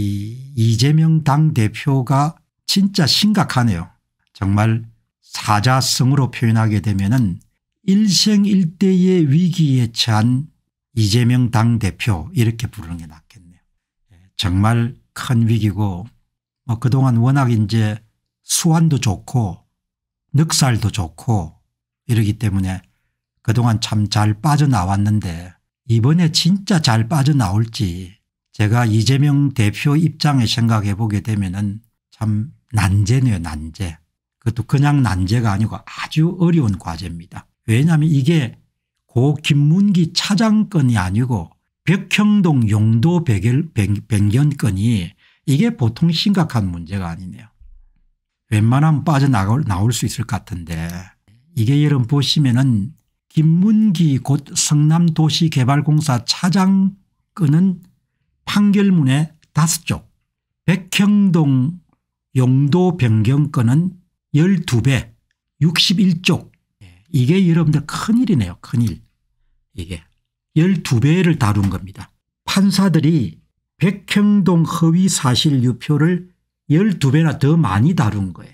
이 이재명 당대표가 진짜 심각하네요. 정말 사자성으로 표현하게 되면은 일생일대의 위기에 처한 이재명 당대표 이렇게 부르는 게 낫겠네요. 예, 정말 큰 위기고 뭐 그동안 워낙 이제 수완도 좋고 늑살도 좋고 이러기 때문에 그동안 참 잘 빠져나왔는데 이번에 진짜 잘 빠져나올지 제가 이재명 대표 입장에 생각해 보게 되면 은참 난제네요 난제. 그것도 그냥 난제가 아니고 아주 어려운 과제입니다. 왜냐하면 이게 고 김문기 차장건이 아니고 백형동 용도 배결, 변경건이 이게 보통 심각한 문제가 아니네요. 웬만하면 빠져나올 나올 수 있을 것 같은데 이게 여러분 보시면은 김문기 곧 성남도시개발공사 차장건은 판결문의 다섯 쪽 백형동 용도 변경권은 12배 61쪽 이게 여러분들 큰일이네요. 큰일 이게 12배를 다룬 겁니다. 판사들이 백형동 허위 사실 유표를 12배나 더 많이 다룬 거예요.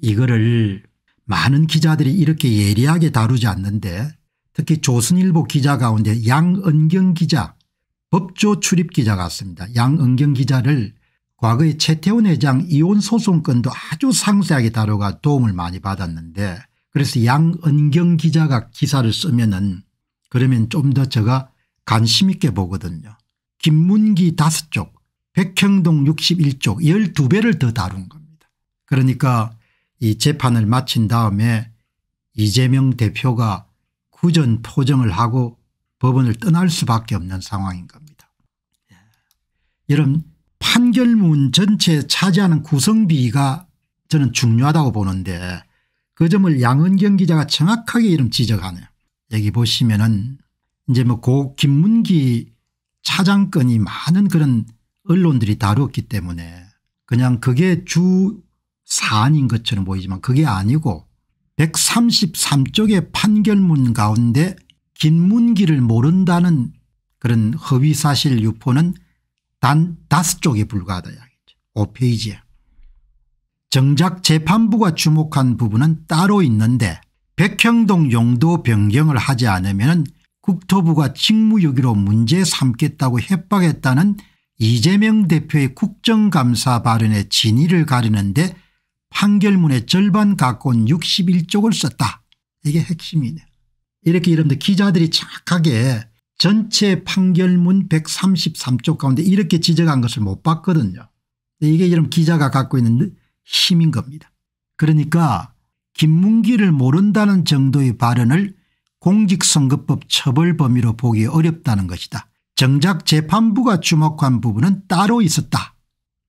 이거를 많은 기자들이 이렇게 예리하게 다루지 않는데 특히 조선일보 기자 가운데 양은경 기자 법조 출입 기자 같습니다. 양은경 기자를 과거에 최태원 회장 이혼 소송건도 아주 상세하게 다뤄가 도움을 많이 받았는데 그래서 양은경 기자가 기사를 쓰면 은 그러면 좀 더 제가 관심 있게 보거든요. 김문기 5쪽 백형동 61쪽 12배를 더 다룬 겁니다. 그러니까 이 재판을 마친 다음에 이재명 대표가 구전 포정을 하고 법원을 떠날 수밖에 없는 상황인 겁니다. 예. 이런 판결문 전체에 차지하는 구성비가 저는 중요하다고 보는데 그 점을 양은경 기자가 정확하게 이름 지적하네요. 여기 보시면은 이제 뭐 고 김문기 차장권이 많은 그런 언론들이 다루었기 때문에 그냥 그게 주 사안인 것처럼 보이지만 그게 아니고 133쪽의 판결문 가운데 긴문기를 모른다는 그런 허위사실 유포는 단 다섯 쪽에 불과하다 이야기죠. 5페이지에. 정작 재판부가 주목한 부분은 따로 있는데 백형동 용도 변경을 하지 않으면 국토부가 직무유기로 문제 삼겠다고 협박했다는 이재명 대표의 국정감사 발언의 진위를 가리는데 판결문의 절반 가까운 61쪽을 썼다. 이게 핵심이네. 이렇게 여러분들 기자들이 착하게 전체 판결문 133쪽 가운데 이렇게 지적한 것을 못 봤거든요. 이게 여러분 기자가 갖고 있는 힘인 겁니다. 그러니까 김문기를 모른다는 정도의 발언을 공직선거법 처벌 범위로 보기 어렵다는 것이다. 정작 재판부가 주목한 부분은 따로 있었다.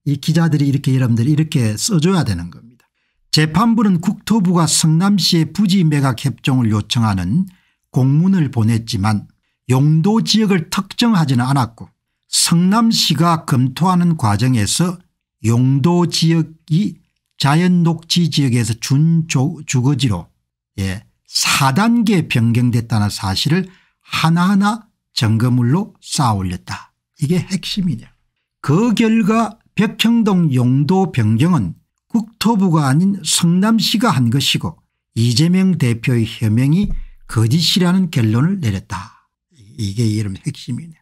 이 기자들이 이렇게 여러분들 이렇게 써줘야 되는 겁니다. 재판부는 국토부가 성남시에 부지 매각 협정을 요청하는 공문을 보냈지만 용도 지역을 특정하지는 않았고 성남시가 검토하는 과정에서 용도 지역이 자연녹지 지역에서 준주거지로 예, 4단계 변경됐다는 사실을 하나하나 점검물로 쌓아올렸다. 이게 핵심이냐. 그 결과 백형동 용도 변경은 국토부가 아닌 성남시가 한 것이고 이재명 대표의 혐명이 거짓이라는 결론을 내렸다. 이게 여러분 핵심이네.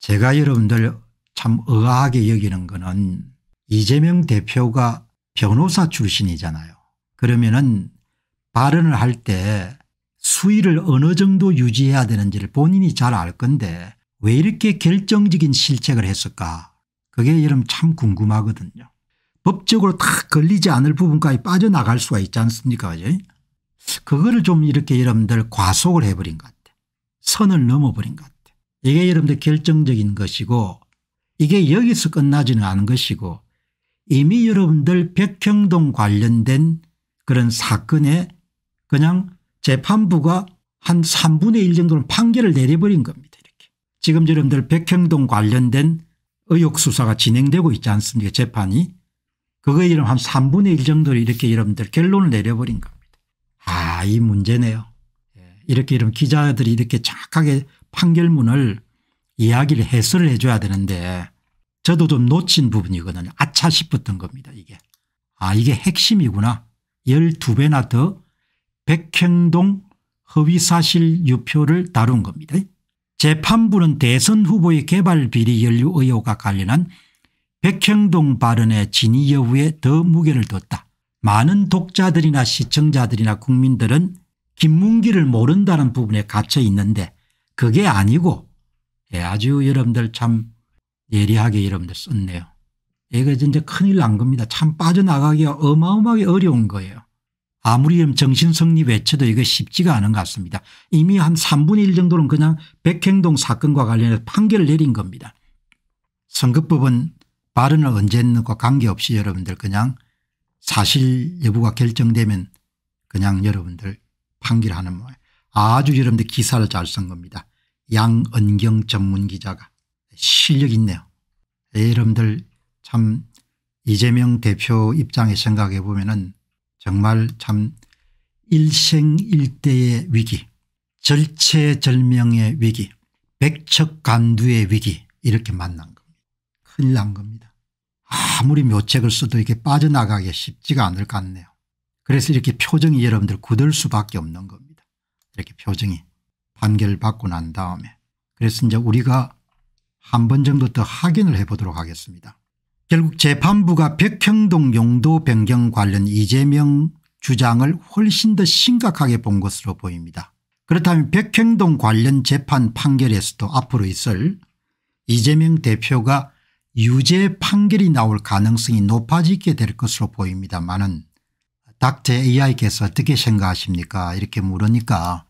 제가 여러분들 참 의아하게 여기는 것은 이재명 대표가 변호사 출신이잖아요. 그러면은 발언을 할 때 수위를 어느 정도 유지해야 되는지를 본인이 잘 알 건데 왜 이렇게 결정적인 실책을 했을까 그게 여러분 참 궁금하거든요. 법적으로 다 걸리지 않을 부분까지 빠져나갈 수가 있지 않습니까 그죠? 그거를 좀 이렇게 여러분들 과속을 해버린 것 같아. 요 선을 넘어버린 것 같아. 요 이게 여러분들 결정적인 것이고 이게 여기서 끝나지는 않은 것이고 이미 여러분들 백형동 관련된 그런 사건에 그냥 재판부가 한 3분의 1 정도는 판결을 내려버린 겁니다. 이렇게. 지금 여러분들 백형동 관련된 의혹 수사가 진행되고 있지 않습니까 재판이. 그거에 이면한 3분의 1정도를 이렇게 여러분들 결론을 내려버린 겁니다. 아, 이 문제네요. 예, 이렇게 이런 기자들이 이렇게 정확하게 판결문을 이야기를 해설을 해 줘야 되는데 저도 좀 놓친 부분이거든요. 아차 싶었던 겁니다. 이게. 아 이게 핵심이구나. 12배나 더 백행동 허위사실 유표를 다룬 겁니다. 재판부는 대선 후보의 개발 비리 연루 의혹과 관련한 백형동 발언의 진위 여부에 더 무게를 뒀다. 많은 독자들이나 시청자들이나 국민들은 김문기를 모른다는 부분에 갇혀 있는데 그게 아니고 예, 아주 여러분들 참 예리하게 여러분들 썼네요. 이거 진짜 큰일 난 겁니다. 참 빠져나가기가 어마어마하게 어려운 거예요. 아무리 정신성립 외쳐도 이거 쉽지가 않은 것 같습니다. 이미 한 3분의 1 정도는 그냥 백행동 사건과 관련해서 판결을 내린 겁니다. 선거법은 발언을 언제 했는가 관계없이 여러분들 그냥 사실 여부가 결정되면 그냥 여러분들 판결하는 모양 아주 여러분들 기사를 잘 쓴 겁니다. 양은경 전문 기자가 실력 있네요. 예, 여러분들 참 이재명 대표 입장에 생각해 보면 은 정말 참 일생일대의 위기 절체절명의 위기 백척간두의 위기 이렇게 만난 겁니다. 큰일 난 겁니다. 아무리 묘책을 써도 이게 빠져나가기 쉽지가 않을 것 같네요. 그래서 이렇게 표정이 여러분들 굳을 수밖에 없는 겁니다. 이렇게 표정이 판결을 받고 난 다음에 그래서 이제 우리가 한 번 정도 더 확인을 해보도록 하겠습니다. 결국 재판부가 백형동 용도 변경 관련 이재명 주장을 훨씬 더 심각하게 본 것으로 보입니다. 그렇다면 백형동 관련 재판 판결에서도 앞으로 있을 이재명 대표가 유죄 판결이 나올 가능성이 높아지게 될 것으로 보입니다만은 닥터 AI께서 어떻게 생각하십니까 이렇게 물으니까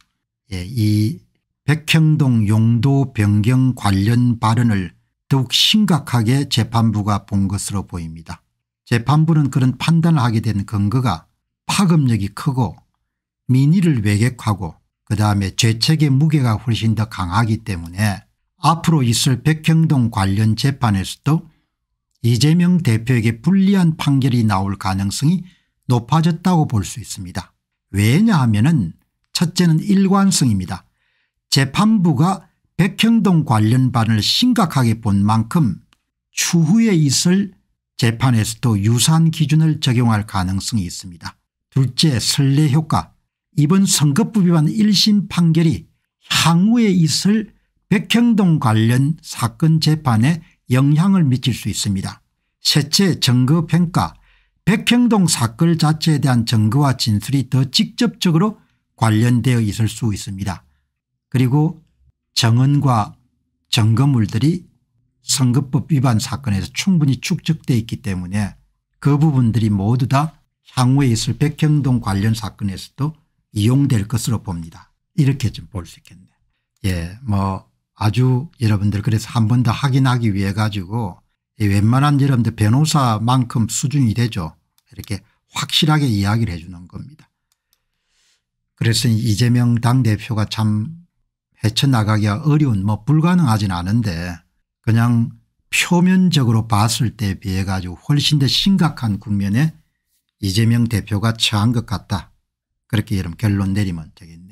예, 이 백형동 용도 변경 관련 발언을 더욱 심각하게 재판부가 본 것으로 보입니다. 재판부는 그런 판단을 하게 된 근거가 파급력이 크고 민의를 왜곡하고 그다음에 죄책의 무게가 훨씬 더 강하기 때문에 앞으로 있을 백형동 관련 재판에서도 이재명 대표에게 불리한 판결이 나올 가능성이 높아졌다고 볼 수 있습니다. 왜냐하면 첫째는 일관성입니다. 재판부가 백형동 관련 반을 심각하게 본 만큼 추후에 있을 재판에서도 유사한 기준을 적용할 가능성이 있습니다. 둘째 선례 효과 이번 선거법 위반 1심 판결이 향후에 있을 백형동 관련 사건 재판에 영향을 미칠 수 있습니다. 셋째 증거평가 백형동 사건 자체에 대한 증거와 진술이 더 직접적으로 관련되어 있을 수 있습니다. 그리고 정언과 증거물들이 선거법 위반 사건에서 충분히 축적되어 있기 때문에 그 부분들이 모두 다 향후에 있을 백형동 관련 사건에서도 이용될 것으로 봅니다. 이렇게 좀 볼 수 있겠네요. 예, 뭐 아주 여러분들 그래서 한 번 더 확인하기 위해 가지고 웬만한 여러분들 변호사만큼 수준이 되죠. 이렇게 확실하게 이야기를 해 주는 겁니다. 그래서 이재명 당대표가 참 헤쳐나가기가 어려운 뭐 불가능하진 않은데 그냥 표면적으로 봤을 때에 비해 가지고 훨씬 더 심각한 국면에 이재명 대표가 처한 것 같다. 그렇게 여러분 결론 내리면 되겠네요.